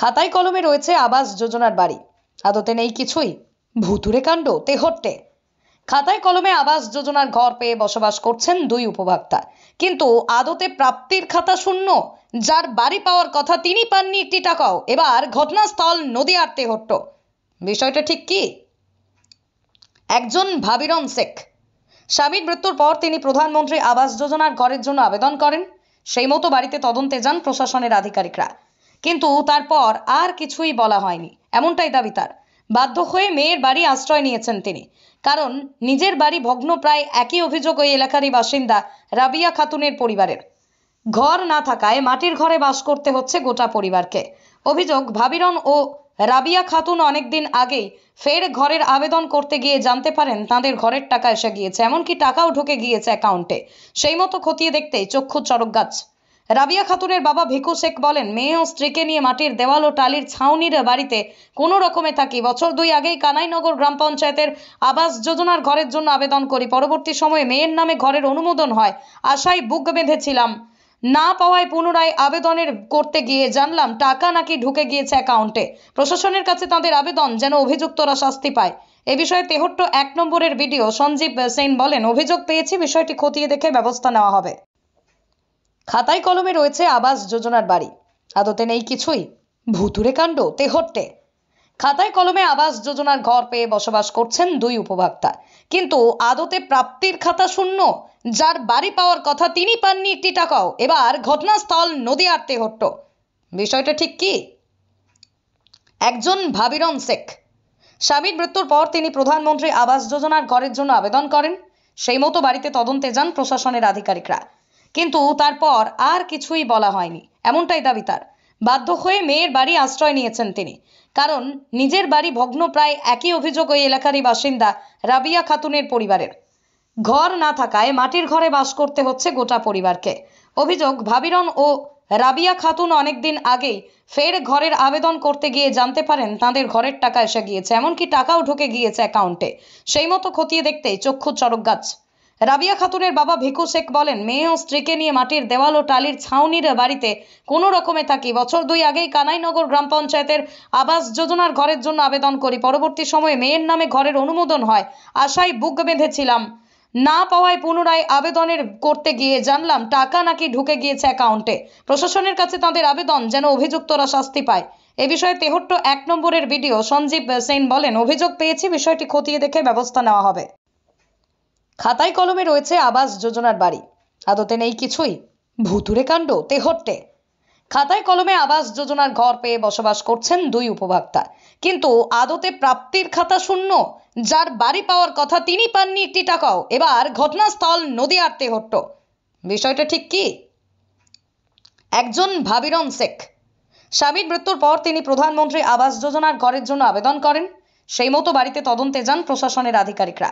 খাতায় কলমে রয়েছে আবাস যোজনার বাড়ি আদতে নেই কিছুই ভুতুরে কাণ্ড তেহট্টে খাতায় কলমে আবাস যোজনার ঘর পেয়ে বসবাস করছেন দুই উপভোক্তা কিন্তু আদতে প্রাপ্তির খাতা শূন্য যার বাড়ি পাওয়ার কথা তিনি পাননি একটি টাকাও এবার ঘটনাস্থল নদী আর তেহট্ট বিষয়টা ঠিক কি একজন ভাবিরন শেখ স্বামীর মৃত্যুর পর তিনি প্রধানমন্ত্রী আবাস যোজনার ঘরের জন্য আবেদন করেন সেই মতো বাড়িতে তদন্তে যান প্রশাসনের আধিকারিকরা কিন্তু তারপর আর কিছুই বলা হয়নি এমনটাই দাবি তার বাধ্য হয়ে মেয়ের বাড়ি আশ্রয় নিয়েছেন তিনি কারণ নিজের বাড়ি ভগ্ন প্রায় একই অভিযোগ ওই এলাকারই বাসিন্দা রাবিয়া খাতুনের পরিবারের ঘর না থাকায় মাটির ঘরে বাস করতে হচ্ছে গোটা পরিবারকে অভিযোগ ভাবিরন ও রাবিয়া খাতুন অনেকদিন আগেই ফের ঘরের আবেদন করতে গিয়ে জানতে পারেন তাদের ঘরের টাকা এসে গিয়েছে এমনকি টাকাও ঢুকে গিয়েছে অ্যাকাউন্টে সেই মতো খতিয়ে দেখতে চক্ষু চরক গাছ রাবিয়া খাতুনের বাবা ভিকু শেখ বলেন মেয়ে ও স্ত্রীকে নিয়ে মাটির দেওয়াল ও টালির ছাউনির বাড়িতে কোনো রকমে থাকি বছর দুই আগেই কানাইনগর গ্রাম পঞ্চায়েতের আবাস যোজনার ঘরের জন্য আবেদন করি পরবর্তী সময়ে মেয়ের নামে ঘরের অনুমোদন হয় আশায় বুক বেঁধেছিলাম না পাওয়ায় পুনরায় আবেদনের করতে গিয়ে জানলাম টাকা নাকি ঢুকে গিয়েছে অ্যাকাউন্টে প্রশাসনের কাছে তাদের আবেদন যেন অভিযুক্তরা শাস্তি পায় এ বিষয়ে তেহট্ট এক নম্বরের ভিডিও সঞ্জীব সেন বলেন অভিযোগ পেয়েছি বিষয়টি খতিয়ে দেখে ব্যবস্থা নেওয়া হবে খাতায় কলমে রয়েছে আবাস যোজনার বাড়ি আদতে নেই কিছুই ভুতুরে কাণ্ড তেহট্টে খাতায় কলমে আবাস যোজনার ঘর পেয়ে বসবাস করছেন দুই উপভোক্তা কিন্তু আদতে প্রাপ্তির খাতা শূন্য যার বাড়ি পাওয়ার কথা তিনি পাননি একটি টাকাও এবার ঘটনাস্থল নদী আর তেহট্ট বিষয়টা ঠিক কি একজন ভাবিরন শেখ স্বামীর মৃত্যুর পর তিনি প্রধানমন্ত্রী আবাস যোজনার ঘরের জন্য আবেদন করেন সেই মতো বাড়িতে তদন্তে যান প্রশাসনের আধিকারিকরা কিন্তু তারপর আর কিছুই বলা হয়নি এমনটাই দাবি তার বাধ্য হয়ে মেয়ের বাড়ি আশ্রয় নিয়েছেন তিনি কারণ নিজের বাড়ি ভগ্ন প্রায় একই অভিযোগ ওই এলাকারই বাসিন্দা রাবিয়া খাতুনের পরিবারের ঘর না থাকায় মাটির ঘরে বাস করতে হচ্ছে গোটা পরিবারকে অভিযোগ ভাবিরন ও রাবিয়া খাতুন অনেকদিন আগেই ফের ঘরের আবেদন করতে গিয়ে জানতে পারেন তাদের ঘরের টাকা এসে গিয়েছে এমনকি টাকাও ঢুকে গিয়েছে অ্যাকাউন্টে সেই মতো খতিয়ে দেখতে চক্ষু চরক গাছ রাবিয়া খাতুনের বাবা ভিকু শেখ বলেন মেয়ে ও স্ত্রীকে নিয়ে মাটির দেওয়াল ও টালির ছাউনির বাড়িতে কোনো রকমে থাকি বছর দুই আগেই কানাইনগর গ্রাম পঞ্চায়েতের আবাস যোজনার ঘরের জন্য আবেদন করি পরবর্তী সময়ে মেয়ের নামে ঘরের অনুমোদন হয় আশায় বুক বেঁধেছিলাম না পাওয়ায় পুনরায় আবেদনের করতে গিয়ে জানলাম টাকা নাকি ঢুকে গিয়েছে অ্যাকাউন্টে প্রশাসনের কাছে তাদের আবেদন যেন অভিযুক্তরা শাস্তি পায় এ বিষয়ে তেহট্ট এক নম্বরের ভিডিও সঞ্জীব সেন বলেন অভিযোগ পেয়েছি বিষয়টি খতিয়ে দেখে ব্যবস্থা নেওয়া হবে খাতায় কলমে রয়েছে আবাস যোজনার বাড়ি আদতে নেই কিছুই ভুতুরে কাণ্ড তেহট্টে খাতায় কলমে আবাস যোজনার ঘর পেয়ে বসবাস করছেন দুই উপভোক্তা কিন্তু আদতে প্রাপ্তির খাতা শূন্য যার বাড়ি পাওয়ার কথা তিনি পাননি একটি টাকাও এবার ঘটনাস্থল নদী আর তেহট্ট বিষয়টা ঠিক কি একজন ভাবিরম শেখ স্বামীর মৃত্যুর পর তিনি প্রধানমন্ত্রী আবাস যোজনার ঘরের জন্য আবেদন করেন সেই মতো বাড়িতে তদন্তে যান প্রশাসনের আধিকারিকরা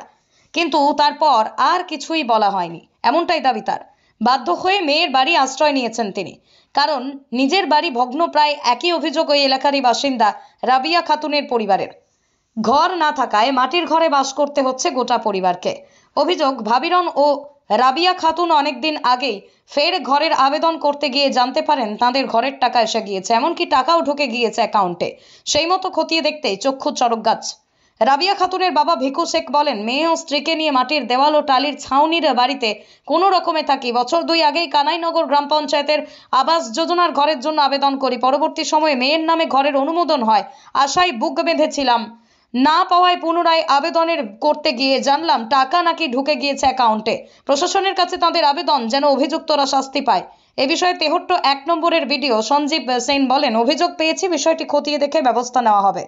কিন্তু তারপর আর কিছুই বলা হয়নি এমনটাই দাবি তার বাধ্য হয়ে মেয়ের বাড়ি আশ্রয় নিয়েছেন তিনি কারণ নিজের বাড়ি ভগ্ন প্রায় একই অভিযোগ ওই এলাকারই বাসিন্দা রাবিয়া খাতুনের পরিবারের ঘর না থাকায় মাটির ঘরে বাস করতে হচ্ছে গোটা পরিবারকে অভিযোগ ভাবিরন ও রাবিয়া খাতুন অনেকদিন আগেই ফের ঘরের আবেদন করতে গিয়ে জানতে পারেন তাদের ঘরের টাকা এসে গিয়েছে এমনকি টাকাও ঢুকে গিয়েছে অ্যাকাউন্টে সেই মতো খতিয়ে দেখতে চক্ষু চরক গাছ রাবিয়া খাতুনের বাবা ভিকু শেখ বলেন মেয়ে ও স্ত্রীকে নিয়ে মাটির দেওয়াল ও টালির ছাউনির বাড়িতে কোনো রকমে থাকি বছর দুই আগেই কানাইনগর গ্রাম পঞ্চায়েতের আবাস যোজনার ঘরের জন্য আবেদন করি পরবর্তী সময়ে মেয়ের নামে ঘরের অনুমোদন হয় আশায় বুক বেঁধেছিলাম না পাওয়ায় পুনরায় আবেদনের করতে গিয়ে জানলাম টাকা নাকি ঢুকে গিয়েছে অ্যাকাউন্টে প্রশাসনের কাছে তাদের আবেদন যেন অভিযুক্তরা শাস্তি পায় এ বিষয়ে তেহট্ট এক নম্বরের ভিডিও সঞ্জীব সেন বলেন অভিযোগ পেয়েছি বিষয়টি খতিয়ে দেখে ব্যবস্থা নেওয়া হবে